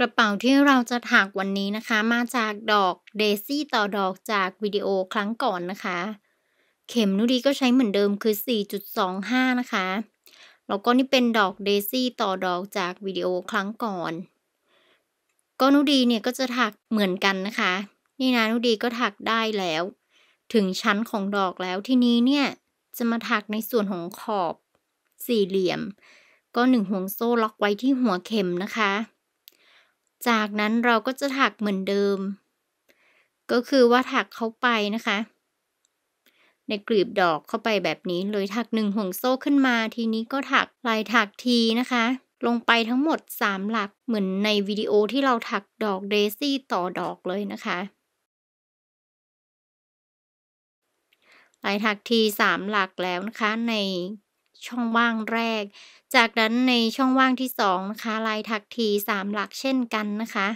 กระเป๋าที่เราจะถักวันนี้นะคะ มาจากดอกเดซี่ต่อดอกจากวิดีโอครั้งก่อนนะคะ เข็มนุดีก็ใช้เหมือนเดิมคือ 4.25นะคะแล้วก็นี่เป็นดอกเดซี่ต่อดอกจากวิดีโอครั้งก่อนก็นุดีเนี่ยก็จะถักเหมือนกันนะคะ นี่นะนุดีก็ถักได้แล้ว ถึงชั้นของดอกแล้วทีนี้เนี่ยจะมาถักในส่วนของขอบสี่เหลี่ยม ก็หนึ่งห่วงโซ่ล็อกไว้ที่หัวเข็มนะคะจากนั้นเราก็จะถักเหมือนเดิม ก็คือว่าถักเข้าไปนะคะ ในกลีบดอกเข้าไปแบบนี้ เลยถักหนึ่งห่วงโซ่ขึ้นมาทีนี้ก็ถักลายถักทีนะคะ ลงไปทั้งหมด3หลักเหมือนในวิดีโอที่เราถักดอกเดซี่ต่อดอกเลยนะคะลายถักที3หลักแล้วนะคะในช่องว่างแรก จากนั้นในช่องว่างที่2นะคะลายถักที3หลักเช่นกันนะคะ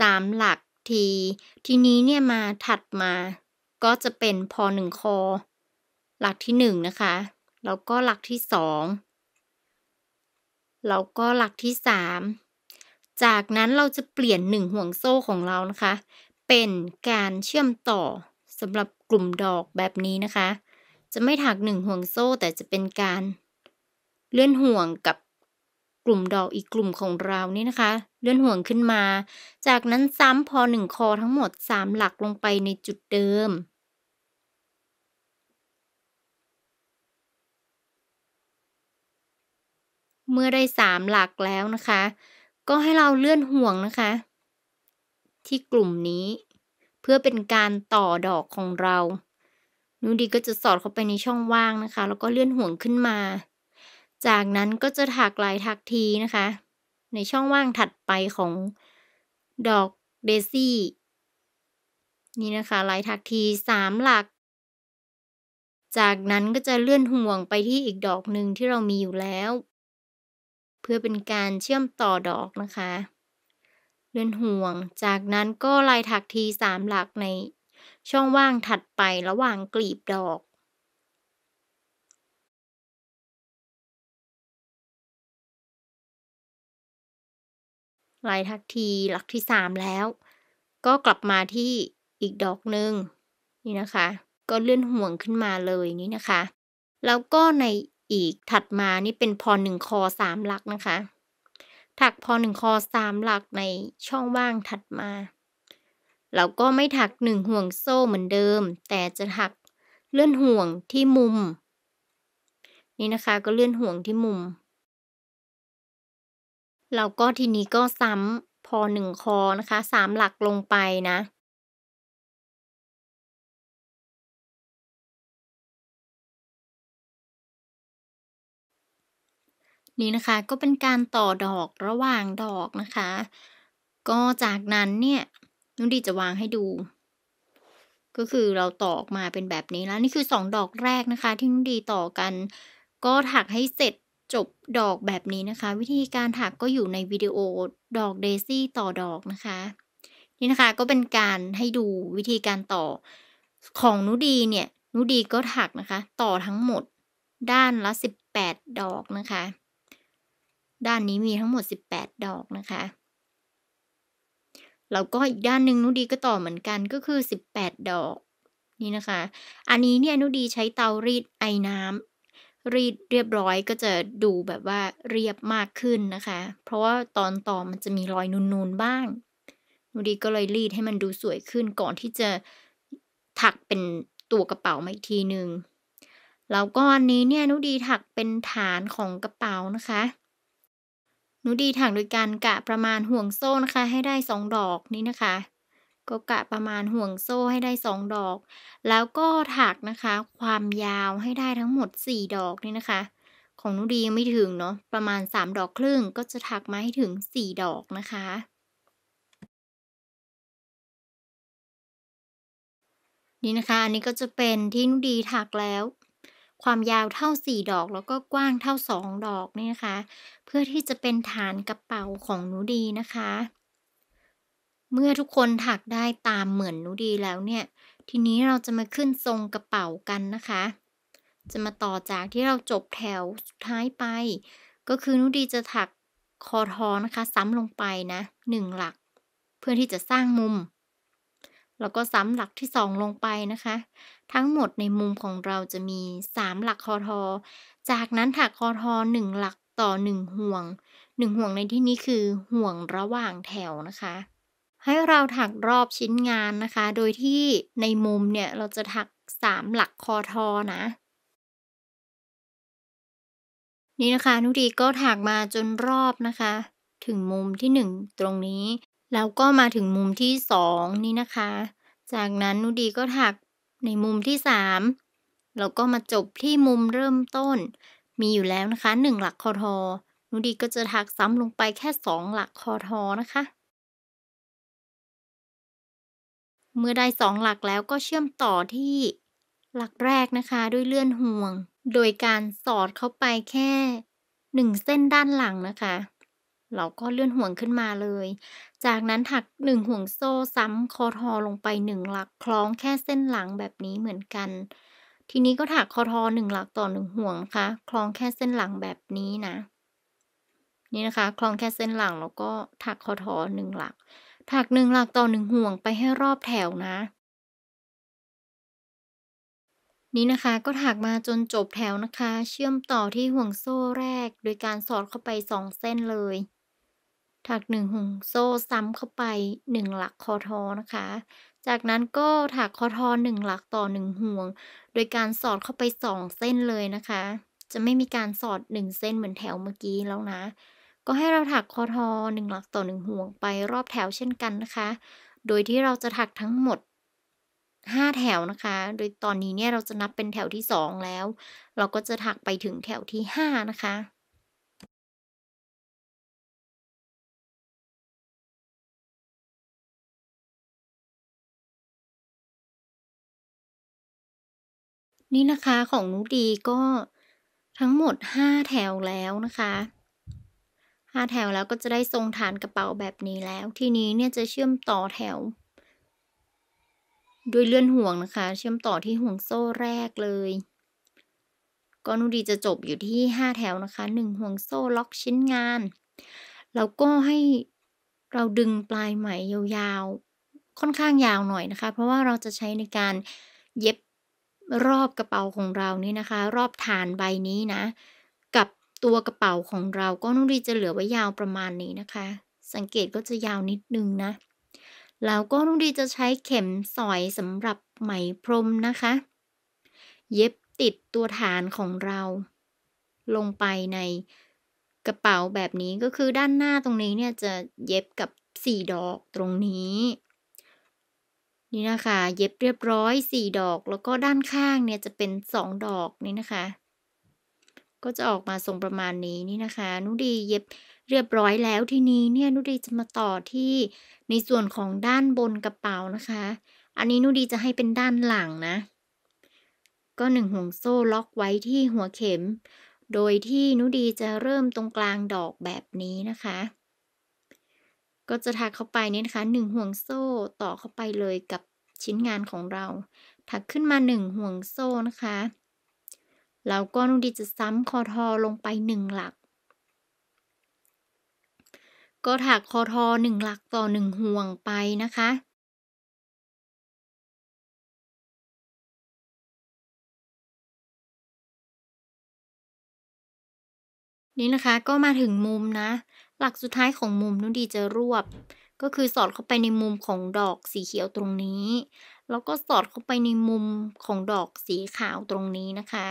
3หลักที ทีนี้เนี่ยมาถัดมาก็จะเป็นพอ1คอ หลักที่ 1 นะคะแล้วก็หลักที่ 2 แล้วก็หลักที่ 3 จากนั้นเราจะเปลี่ยน 1 ห่วงโซ่ของเรานะคะ เป็นการเชื่อมต่อสำหรับกลุ่มดอกแบบนี้นะคะ จะไม่ถักหนึ่งห่วงโซ่แต่จะเป็นการเลื่อนห่วงกับกลุ่มดอกอีกกลุ่มของเรานี่นะคะ เลื่อนห่วงขึ้นมา จากนั้นซ้ำพอหนึ่งคอทั้งหมดสามหลักลงไปในจุดเดิม เมื่อได้สามหลักแล้วนะคะ ก็ให้เราเลื่อนห่วงนะคะ ที่กลุ่มนี้เพื่อเป็นการต่อดอกของเรา นูดีก็จะสอดเข้าไปในช่องว่างนะคะ แล้วก็เลื่อนห่วงขึ้นมา จากนั้นก็จะถักลายถักทีนะคะ ในช่องว่างถัดไปของดอกเดซี่ นี่นะคะ ลายถักทีสามหลัก จากนั้นก็จะเลื่อนห่วงไปที่อีกดอกหนึ่งที่เรามีอยู่แล้ว เพื่อเป็นการเชื่อมต่อดอกนะคะเือนห่วงจากนั้นก็ลายถักทีสามหลักใน ช่องว่างถัดไประหว่างกลีบดอก ลายถักทีหลักที่สามแล้ว ก็กลับมาที่อีกดอกหนึ่งนี่นะคะ ก็เลื่อนห่วงขึ้นมาเลยนี่นะคะ แล้วก็ในอีกถัดมานี่เป็นพอหนึ่งคอสามหลักนะคะถักพอหนึ่งคอสามหลัก ในช่องว่างถัดมาแล้วก็ไม่ถักหนึ่งห่วงโซ่เหมือนเดิม แต่จะถักเลื่อนห่วงที่มุม นี่นะคะก็เลื่อนห่วงที่มุมแล้วก็ทีนี้ก็ซ้ำพอหนึ่งคอนะคะสามหลักลงไปนะนี้นะคะก็เป็นการต่อดอกระหว่างดอกนะคะ ก็จากนั้นเนี่ยนุ่นดีจะวางให้ดู ก็คือเราต่อออกมาเป็นแบบนี้แล้ว นี่คือสองดอกแรกนะคะ ที่นุ่นดีต่อกัน ก็ถักให้เสร็จจบดอกแบบนี้นะคะ วิธีการถักก็อยู่ในวิดีโอดอกเดซี่ต่อดอกนะคะ นี่นะคะก็เป็นการให้ดูวิธีการต่อของนุดีเนี่ย นุดีก็ถักนะคะ ต่อทั้งหมดด้านละ18ดอกนะคะด้านนี้มีทั้งหมด 18 ดอกนะคะ แล้วก็อีกด้านหนึ่งนุดีก็ต่อเหมือนกันก็คือ 18 ดอก นี่นะคะ อันนี้เนี่ย นุดีใช้เตารีดไอ้น้ำรีดเรียบร้อยก็จะดูแบบว่าเรียบมากขึ้นนะคะ เพราะว่าตอนต่อมันจะมีรอยนูนๆบ้าง นุดีก็เลยรีดให้มันดูสวยขึ้นก่อนที่จะถักเป็นตัวกระเป๋ามาอีกทีหนึ่งแล้วก็อันนี้เนี่ย นุดีถักเป็นฐานของกระเป๋านะคะหนูดีถังโดยการกะประมาณห่วงโซ่นะคะให้ได้สองดอกนี้นะคะ ก็กะประมาณห่วงโซ่ให้ได้สองดอก แล้วก็ถักนะคะความยาวให้ได้ทั้งหมดสี่ดอกนี่นะคะ ของหนูดียังไม่ถึงเนาะประมาณสามดอกครึ่งก็จะถักมาให้ถึงสี่ดอกนะคะ นี่นะคะอันนี้ก็จะเป็นที่นุดีถักแล้วความยาวเท่า 4 ดอกแล้วก็กว้างเท่า2 ดอกนี่นะคะ เพื่อที่จะเป็นฐานกระเป๋าของหนูดีนะคะ เมื่อทุกคนถักได้ตามเหมือนหนูดีแล้วเนี่ย ทีนี้เราจะมาขึ้นทรงกระเป๋ากันนะคะ จะมาต่อจากที่เราจบแถวสุดท้ายไป ก็คือหนูดีจะถักคอทอนะคะ ซ้ำลงไปนะหนึ่งหลัก เพื่อที่จะสร้างมุม แล้วก็ซ้ำหลักที่สองลงไปนะคะทั้งหมดในมุมของเราจะมี 3หลักคอทอจากนั้นถักคอทอ1หลักต่อ1ห่วง1ห่วงในที่นี้คือห่วงระหว่างแถวนะคะ ให้เราถักรอบชิ้นงานนะคะ โดยที่ในมุมเนี่ยเราจะถัก 3หลักคอทอนะ นี่นะคะนุดีก็ถักมาจนรอบนะคะ ถึงมุมที่1ตรงนี้แล้วก็มาถึงมุมที่2นี่นะคะ จากนั้นนุดีก็ถักในมุมที่ 3 เราก็มาจบที่มุมเริ่มต้น มีอยู่แล้วนะคะ 1 หลักคอทอนูดีก็จะทักซ้ำลงไปแค่ 2 หลักคอทอนะคะ เมื่อได้2หลักแล้วก็เชื่อมต่อที่หลักแรกนะคะด้วยเลื่อนห่วง โดยการสอดเข้าไปแค่ 1 เส้นด้านหลังนะคะแล้วก็เลื่อนห่วงขึ้นมาเลย จากนั้นถักหนึ่งห่วงโซ่ซ้ำคอทอลงไปหนึ่งหลัก คล้องแค่เส้นหลังแบบนี้เหมือนกัน ทีนี้ก็ถักคอทอหนึ่งหลักต่อหนึ่งห่วงค่ะ คล้องแค่เส้นหลังแบบนี้นะ นี่นะคะ คล้องแค่เส้นหลังแล้วก็ถักคอทอหนึ่งหลัก ถักหนึ่งหลักต่อหนึ่งห่วงไปให้รอบแถวนะ นี่นะคะก็ถักมาจนจบแถวนะคะ เชื่อมต่อที่ห่วงโซ่แรก โดยการสอดเข้าไปสองเส้นเลยถักหนึ่งห่วงโซ่ซ้ำเข้าไปหนึ่งหลักคอทอนะคะ จากนั้นก็ถักคอทอหนึ่งหลักต่อหนึ่งห่วง โดยการสอดเข้าไปสองเส้นเลยนะคะ จะไม่มีการสอดหนึ่งเส้นเหมือนแถวเมื่อกี้แล้วนะ ก็ให้เราถักคอทอหนึ่งหลักต่อหนึ่งห่วงไปรอบแถวเช่นกันนะคะ โดยที่เราจะถักทั้งหมดห้าแถวนะคะ โดยตอนนี้เนี่ยเราจะนับเป็นแถวที่สองแล้ว เราก็จะถักไปถึงแถวที่ห้านะคะนี่นะคะของนุดีก็ทั้งหมดห้าแถวแล้วนะคะห้าแถวแล้วก็จะได้ทรงฐานกระเป๋าแบบนี้แล้วทีนี้เนี่ยจะเชื่อมต่อแถวด้วยเลื่อนห่วงนะคะ เชื่อมต่อที่ห่วงโซ่แรกเลยก็นุดีจะจบอยู่ที่ห้าแถวนะคะหนึ่งห่วงโซ่ล็อกชิ้นงานแล้วก็ให้เราดึงปลายไหมยาวๆค่อนข้างยาวหน่อยนะคะ เพราะว่าเราจะใช้ในการเย็บรอบกระเป๋าของเรานี่นะคะ รอบฐานใบนี้นะ กับตัวกระเป๋าของเราก็นุ่ดีจะเหลือไว้ยาวประมาณนี้นะคะ สังเกตก็จะยาวนิดนึงนะแล้วก็นุ่ดีจะใช้เข็มสอยสำหรับไหมพรมนะคะ เย็บติดตัวฐานของเรา ลงไปในกระเป๋าแบบนี้ก็คือด้านหน้าตรงนี้เนี่ยจะเย็บกับสี่ดอกตรงนี้นี่นะคะ เย็บเรียบร้อยสี่ดอกแล้วก็ด้านข้างเนี่ยจะเป็นสองดอกนี่นะคะ ก็จะออกมาทรงประมาณนี้นี่นะคะ นุดีเย็บเรียบร้อยแล้ว ทีนี้เนี่ยนุดีจะมาต่อที่ในส่วนของด้านบนกระเป๋านะคะ อันนี้นุดีจะให้เป็นด้านหลังนะ ก็หนึ่งห่วงโซ่ล็อกไว้ที่หัวเข็ม โดยที่นุดีจะเริ่มตรงกลางดอกแบบนี้นะคะก็จะถักเข้าไปเนี่ยนะคะหนึ่งห่วงโซ่ต่อเข้าไปเลยกับชิ้นงานของเรา ถักขึ้นมาหนึ่งห่วงโซ่นะคะ แล้วก็นุ่งดีจะซ้ำคอทอลงไปหนึ่งหลัก ก็ถักคอทอหนึ่งหลักต่อหนึ่งห่วงไปนะคะ นี่นะคะก็มาถึงมุมนะหลักสุดท้ายของมุมนุ่นดีจะรวบ ก็คือสอดเข้าไปในมุมของดอกสีเขียวตรงนี้ แล้วก็สอดเข้าไปในมุมของดอกสีขาวตรงนี้นะคะ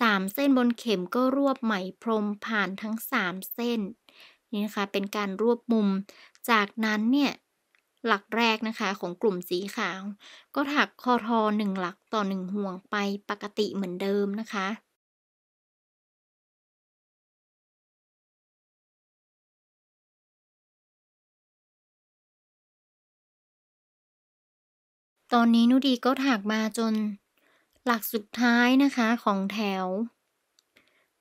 สามเส้นบนเข็มก็รวบไหมพรมผ่านทั้งสามเส้นนี่นะคะเป็นการรวบมุม จากนั้นเนี่ยหลักแรกนะคะของกลุ่มสีขาว ก็ถักคอทอหนึ่งหลักต่อหนึ่งห่วงไปปกติเหมือนเดิมนะคะตอนนี้นุดีก็ถักมาจนหลักสุดท้ายนะคะของแถว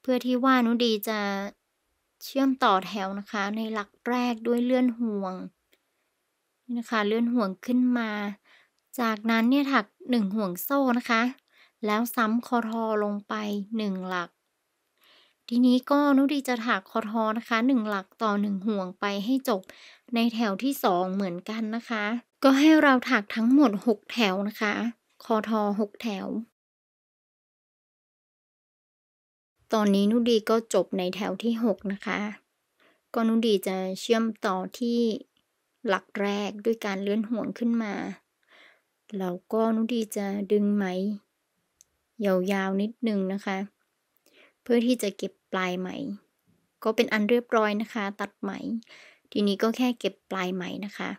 เพื่อที่ว่านุดีจะเชื่อมต่อแถวนะคะ ในหลักแรกด้วยเลื่อนห่วง นี่นะคะเลื่อนห่วงขึ้นมา จากนั้นเนี่ยถักหนึ่งห่วงโซ่นะคะ แล้วซ้ำคอทอลงไปหนึ่งหลัก ทีนี้ก็นุดีจะถักคอทอนะคะหนึ่งหลักต่อหนึ่งห่วงไปให้จบในแถวที่สองเหมือนกันนะคะก็ให้เราถักทั้งหมด 6แถวนะคะ คอทอ6แถว ตอนนี้นุดีก็จบในแถวที่ 6 นะคะ ก็นุดีจะเชื่อมต่อที่หลักแรกด้วยการเลื่อนห่วงขึ้นมาแล้วก็นุดีจะดึงไหมยาวๆนิดนึงนะคะ เพื่อที่จะเก็บปลายไหม ก็เป็นอันเรียบร้อยนะคะ ตัดไหม ทีนี้ก็แค่เก็บปลายไหมนะคะ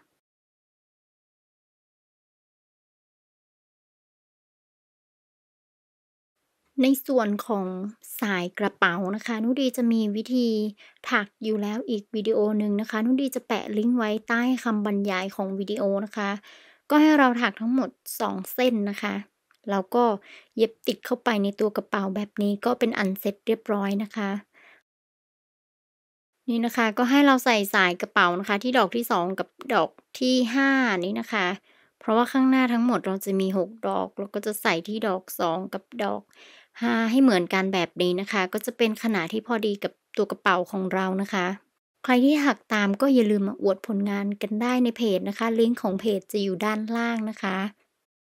ในส่วนของสายกระเป๋านะคะ นุดีจะมีวิธีถักอยู่แล้วอีกวิดีโอหนึ่งนะคะ นุดีจะแปะลิงก์ไว้ใต้คำบรรยายของวิดีโอนะคะ ก็ให้เราถักทั้งหมด2เส้นนะคะแล้วก็เย็บติดเข้าไปในตัวกระเป๋าแบบนี้ก็เป็นอันเสร็จเรียบร้อยนะคะ นี่นะคะก็ให้เราใส่สายกระเป๋านะคะ ที่ดอกที่2กับดอกที่5นี้นะคะ เพราะว่าข้างหน้าทั้งหมดเราจะมี 6 ดอก เราก็จะใส่ที่ดอก2กับดอก5ให้เหมือนกันแบบนี้นะคะ ก็จะเป็นขนาดที่พอดีกับตัวกระเป๋าของเรานะคะ ใครที่หักตามก็อย่าลืมมาอวดผลงานกันได้ในเพจนะคะ ลิงก์ของเพจจะอยู่ด้านล่างนะคะ